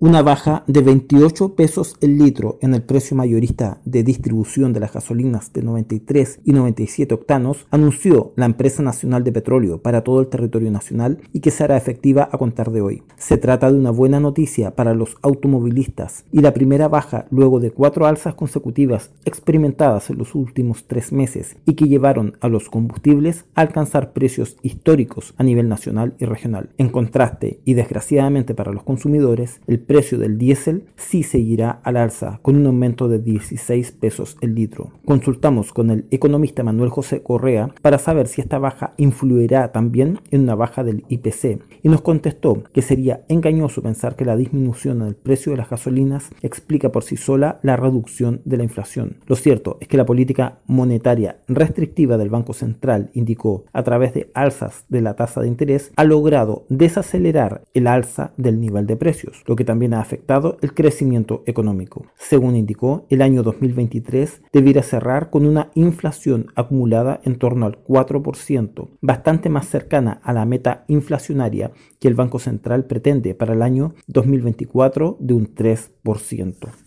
Una baja de 28 pesos el litro en el precio mayorista de distribución de las gasolinas de 93 y 97 octanos anunció la empresa nacional de petróleo para todo el territorio nacional y que será efectiva a contar de hoy. Se trata de una buena noticia para los automovilistas y la primera baja luego de cuatro alzas consecutivas experimentadas en los últimos tres meses y que llevaron a los combustibles a alcanzar precios históricos a nivel nacional y regional. En contraste, y desgraciadamente para los consumidores, el precio del diésel sí seguirá al alza, con un aumento de 16 pesos el litro. Consultamos con el economista Manuel José Correa para saber si esta baja influirá también en una baja del IPC y nos contestó que sería engañoso pensar que la disminución del precio de las gasolinas explica por sí sola la reducción de la inflación. Lo cierto es que la política monetaria restrictiva del Banco Central, indicó, a través de alzas de la tasa de interés, ha logrado desacelerar el alza del nivel de precios, lo que también ha afectado el crecimiento económico. Según indicó, el año 2023 debiera cerrar con una inflación acumulada en torno al 4%, bastante más cercana a la meta inflacionaria que el Banco Central pretende para el año 2024 de un 3%.